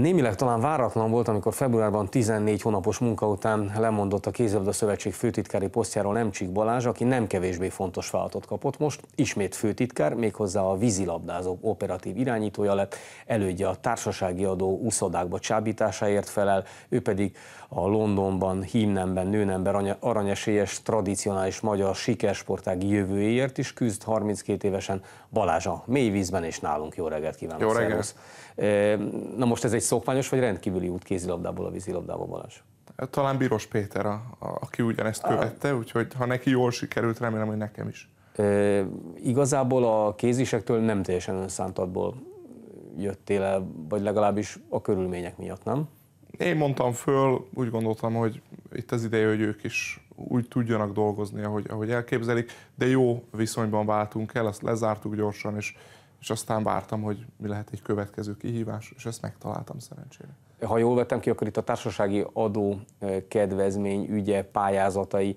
Némileg talán váratlan volt, amikor februárban 14 hónapos munka után lemondott a Kézilabda Szövetség főtitkári posztjáról Nemcsik Balázs, aki nem kevésbé fontos feladatot kapott most, ismét főtitkár, méghozzá a vízilabdázó operatív irányítója lett, elődje a társasági adó úszodákba csábításáért felel, ő pedig a Londonban, hímnemben, nőnemben aranyesélyes, tradicionális magyar sikersportági jövőjéért is küzd 32 évesen Balázs a vízben és nálunk jó reggelt kívánok. Jó reggelt. Na most ez egy szokványos vagy rendkívüli út kézilabdából a vízilabdába, Balázs? Hát talán Bíros Péter, a, a, aki ugyanezt követte, úgyhogy ha neki jól sikerült, remélem, hogy nekem is. E, igazából a kézisektől nem teljesen önszántatból jöttél el, vagy legalábbis a körülmények miatt, nem? Én mondtam föl, úgy gondoltam, hogy itt az ideje, hogy ők is úgy tudjanak dolgozni, ahogy, ahogy elképzelik, de jó viszonyban váltunk el, azt lezártuk gyorsan, és és aztán vártam, hogy mi lehet egy következő kihívás, és ezt megtaláltam szerencsére. Ha jól vettem ki, akkor itt a társasági adó eh, kedvezmény ügye pályázatai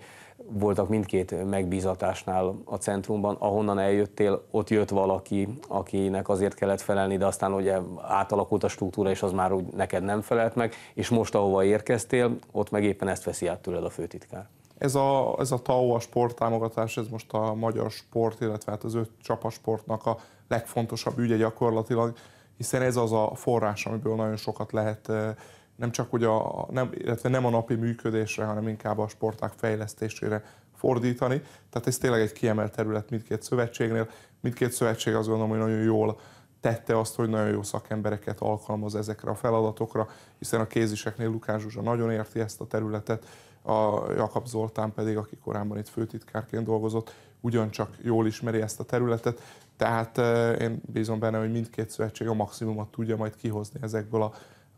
voltak mindkét megbízatásnál a centrumban, ahonnan eljöttél, ott jött valaki, akinek azért kellett felelni, de aztán ugye átalakult a struktúra, és az már úgy neked nem felelt meg, és most ahova érkeztél, ott meg éppen ezt veszi át tőled a főtitkár. Ez a, ez a TAO, a sporttámogatás, ez most a magyar sport, illetve hát az öt csapasportnak a legfontosabb ügye gyakorlatilag, hiszen ez az a forrás, amiből nagyon sokat lehet eh, nem csak hogy a, nem, illetve nem a napi működésre, hanem inkább a sporták fejlesztésére fordítani. Tehát ez tényleg egy kiemelt terület mindkét szövetségnél. Mindkét szövetség azt gondolom, hogy nagyon jól tette azt, hogy nagyon jó szakembereket alkalmaz ezekre a feladatokra, hiszen a kéziseknél Lukács Zsuzsa nagyon érti ezt a területet, a Jakab Zoltán pedig, aki korábban itt főtitkárként dolgozott, ugyancsak jól ismeri ezt a területet, tehát eh, én bízom benne, hogy mindkét szövetség a maximumot tudja majd kihozni ezekből a,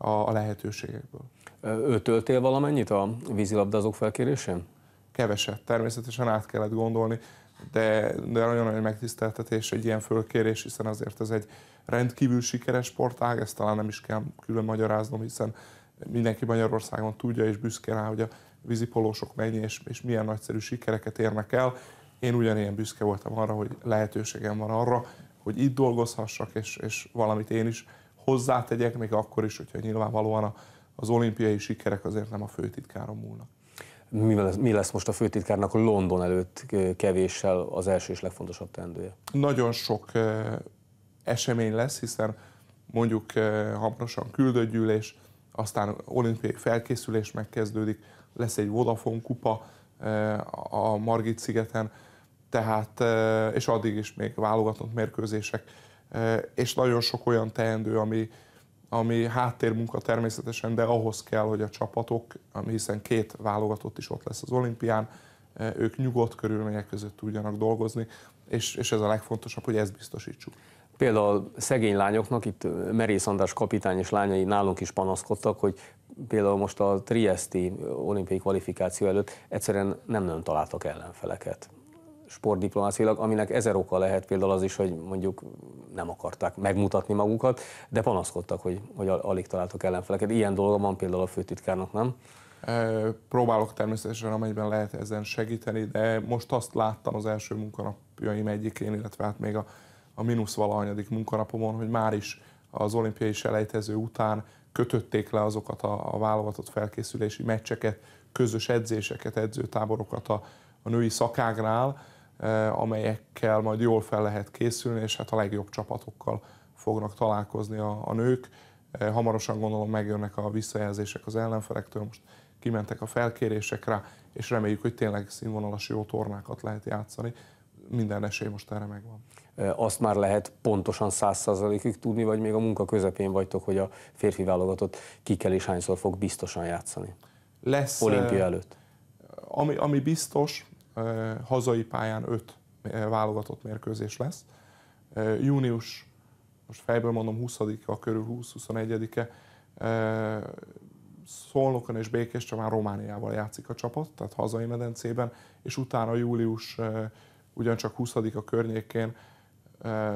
a, a lehetőségekből. Ő töltél valamennyit a vízilabdázók felkérésén? Keveset, természetesen át kellett gondolni de, de nagyon nagy megtiszteltetés egy ilyen fölkérés, hiszen azért ez egy rendkívül sikeres sportág, ezt talán nem is kell külön magyaráznom, hiszen mindenki Magyarországon tudja és büszke rá, hogy a vízipolósok mennyi és, és milyen nagyszerű sikereket érnek el. Én ugyanilyen büszke voltam arra, hogy lehetőségem van arra, hogy itt dolgozhassak, és, és valamit én is hozzátegyek, még akkor is, hogyha nyilvánvalóan az olimpiai sikerek azért nem a titkáron múlnak mi lesz, mi lesz most a főtitkárnak London előtt kevéssel az első és legfontosabb teendője? Nagyon sok esemény lesz, hiszen mondjuk hamarosan küldőgyűlés, aztán olimpiai felkészülés megkezdődik, lesz egy Vodafone kupa a Margit szigeten, tehát, és addig is még válogatott mérkőzések, és nagyon sok olyan teendő, ami ami háttérmunka természetesen, de ahhoz kell, hogy a csapatok, hiszen két válogatott is ott lesz az olimpián, e, ők nyugodt körülmények között tudjanak dolgozni, és, és ez a legfontosabb, hogy ezt biztosítsuk. Például szegény lányoknak, itt Merész András kapitány és lányai nálunk is panaszkodtak, hogy például most a Triesti olimpiai kvalifikáció előtt egyszerűen nem nagyon találtak ellenfeleket sportdiplomáciailag, aminek ezer oka lehet például az is, hogy mondjuk nem akarták megmutatni magukat, de panaszkodtak, hogy, hogy alig találtak ellenfeleket. Ilyen dolga van például a főtitkárnak, nem? Próbálok természetesen, amelyben lehet ezen segíteni, de most azt láttam az első munkanapjaim egyikén, illetve hát még a, a mínusz valahanyadik munkanapomon, hogy már is az olimpiai selejtező után kötötték le azokat a, a válogatott felkészülési meccseket, közös edzéseket, edzőtáborokat a, a női szakágnál, Eh, amelyekkel majd jól fel lehet készülni, és hát a legjobb csapatokkal fognak találkozni a, a nők. Eh, hamarosan gondolom megjönnek a visszajelzések az ellenfelektől, most kimentek a felkérésekre és reméljük, hogy tényleg színvonalas jó tornákat lehet játszani. Minden esély most erre megvan. Eh, azt már lehet pontosan száz százalékig tudni, vagy még a munka közepén vagytok, hogy a férfi válogatott kikkel és hányszor fog biztosan játszani? Lesz, olimpia előtt? Ami, ami biztos, hazai pályán öt válogatott mérkőzés lesz. Június, most fejből mondom 20-a, körül 20-21-e, Szolnokon és Békés Csaván Romániával játszik a csapat, tehát hazai medencében, és utána július ugyancsak 20-a környékén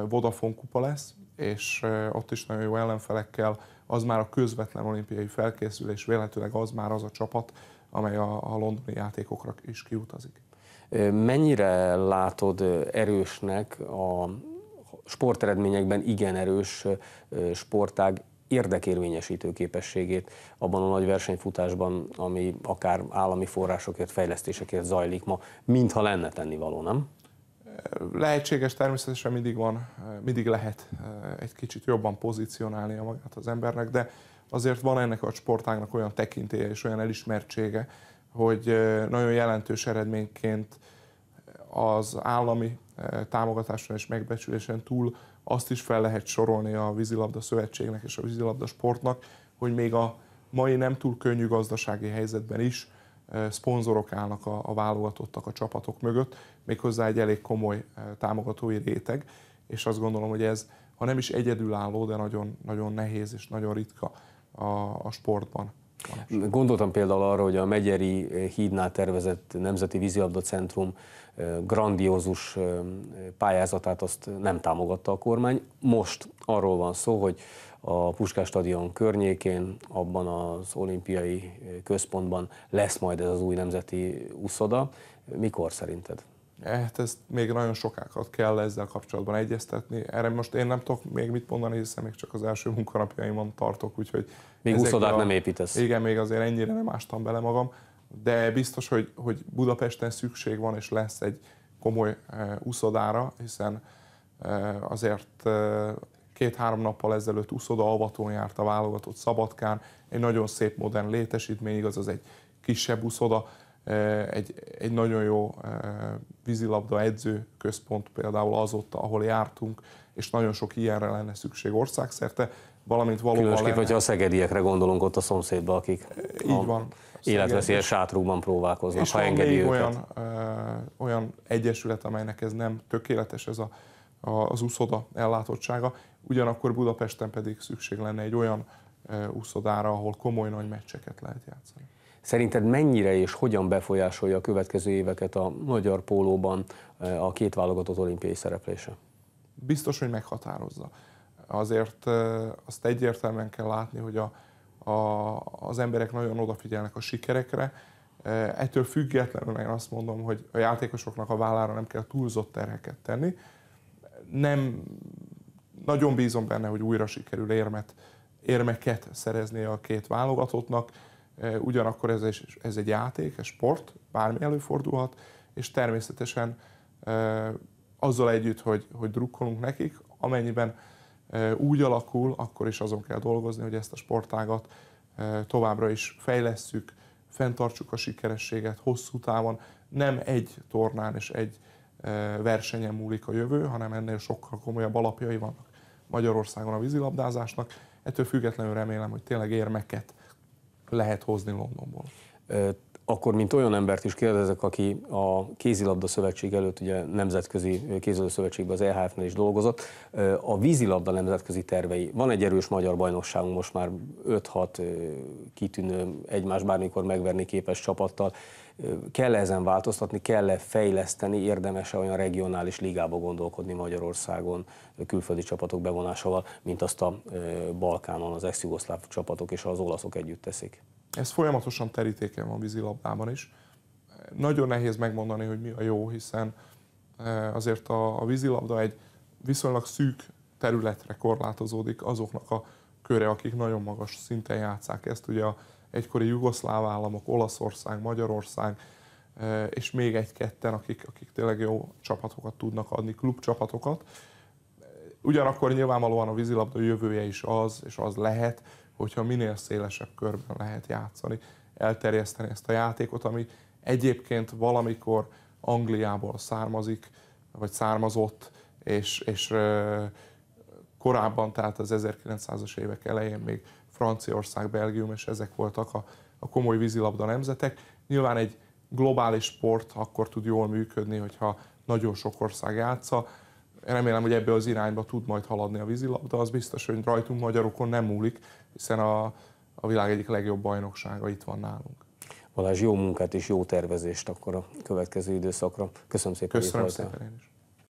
Vodafone kupa lesz, és ott is nagyon jó ellenfelekkel, az már a közvetlen olimpiai felkészülés, véletlenül az már az a csapat, amely a, a londoni játékokra is kiutazik. Mennyire látod erősnek a sporteredményekben igen erős sportág érdekérvényesítő képességét abban a nagy versenyfutásban, ami akár állami forrásokért, fejlesztésekért zajlik ma, mintha lenne tennivaló, nem? Lehetséges, természetesen mindig van, mindig lehet egy kicsit jobban pozícionálnia magát az embernek, de azért van ennek a sportágnak olyan tekintélye és olyan elismertsége, hogy nagyon jelentős eredményként az állami támogatáson és megbecsülésen túl azt is fel lehet sorolni a vízilabda szövetségnek és a vízilabda sportnak, hogy még a mai nem túl könnyű gazdasági helyzetben is szponzorok állnak a, a válogatottak a csapatok mögött, méghozzá egy elég komoly támogatói réteg, és azt gondolom, hogy ez, ha nem is egyedülálló, de nagyon, nagyon nehéz és nagyon ritka a, a sportban. Gondoltam például arra, hogy a Megyeri hídnál tervezett Nemzeti Vízilabda Centrum grandiózus pályázatát azt nem támogatta a kormány. Most arról van szó, hogy a Puskás stadion környékén, abban az olimpiai központban lesz majd ez az új nemzeti úszoda. Mikor szerinted? Hát ezt még nagyon sokákat kell ezzel kapcsolatban egyeztetni. Erre most én nem tudok még mit mondani, hiszen még csak az első munkanapjaimon tartok, úgyhogy... Még úszodát nem építesz. Igen, még azért ennyire nem ástam bele magam, de biztos, hogy, hogy Budapesten szükség van és lesz egy komoly eh, úszodára, hiszen eh, azért eh, két-három nappal ezelőtt úszoda avatón járt a válogatott Szabadkán, egy nagyon szép modern létesítmény, igaz, az egy kisebb úszoda, egy, egy nagyon jó vízilabda edző központ például az ott, ahol jártunk, és nagyon sok ilyenre lenne szükség országszerte, valamint valóban Különösképp, lenne... hogyha a szegediekre gondolunk ott a szomszédba, akik Így van, életveszélyes sátrúban próbálkoznak, és ha engedi őket. Olyan, ö, olyan egyesület, amelynek ez nem tökéletes, ez a, a, az úszoda ellátottsága, ugyanakkor Budapesten pedig szükség lenne egy olyan úszodára, ahol komoly nagy meccseket lehet játszani. Szerinted mennyire és hogyan befolyásolja a következő éveket a magyar pólóban eh, a két válogatott olimpiai szereplése? Biztos, hogy meghatározza. Azért eh, azt egyértelműen kell látni, hogy a, a, az emberek nagyon odafigyelnek a sikerekre. Eh, ettől függetlenül én azt mondom, hogy a játékosoknak a vállára nem kell túlzott terheket tenni. Nem, nagyon bízom benne, hogy újra sikerül érmet, érmeket szerezni a két válogatottnak ugyanakkor ez egy, ez egy játék, egy sport, bármi előfordulhat, és természetesen azzal együtt, hogy, hogy drukkolunk nekik, amennyiben úgy alakul, akkor is azon kell dolgozni, hogy ezt a sportágat továbbra is fejlesszük, fenntartsuk a sikerességet hosszú távon. Nem egy tornán és egy versenyen múlik a jövő, hanem ennél sokkal komolyabb alapjai vannak Magyarországon a vízilabdázásnak. Ettől függetlenül remélem, hogy tényleg érmeket lehet hozni Londonból? akkor mint olyan embert is kérdezek, aki a kézilabda szövetség előtt, ugye nemzetközi kézilabda szövetségben az EHF-nél is dolgozott, a vízilabda nemzetközi tervei. Van egy erős magyar bajnokságunk most már 5-6 kitűnő, egymás bármikor megverni képes csapattal. Kell ezen változtatni, kell-e fejleszteni, érdemese olyan regionális ligába gondolkodni Magyarországon külföldi csapatok bevonásával, mint azt a Balkánon az ex-jugoszláv csapatok és az olaszok együtt teszik? Ez folyamatosan terítéken van vízilabdában is. Nagyon nehéz megmondani, hogy mi a jó, hiszen eh, azért a, a vízilabda egy viszonylag szűk területre korlátozódik azoknak a köre, akik nagyon magas szinten játszák ezt. Ugye a egykori jugoszláv államok, Olaszország, Magyarország, eh, és még egy-ketten, akik, akik tényleg jó csapatokat tudnak adni, klubcsapatokat. Ugyanakkor nyilvánvalóan a vízilabda jövője is az, és az lehet, hogyha minél szélesebb körben lehet játszani, elterjeszteni ezt a játékot, ami egyébként valamikor Angliából származik, vagy származott, és, és korábban, tehát az 1900-as évek elején még Franciaország, Belgium, és ezek voltak a, a komoly vízilabda nemzetek. Nyilván egy globális sport akkor tud jól működni, hogyha nagyon sok ország játsza remélem, hogy ebbe az irányba tud majd haladni a vízilabda, az biztos, hogy rajtunk magyarokon nem múlik, hiszen a, a világ egyik legjobb bajnoksága itt van nálunk. Valás jó munkát és jó tervezést akkor a következő időszakra. Köszönöm szépen, Köszönöm szépen én is.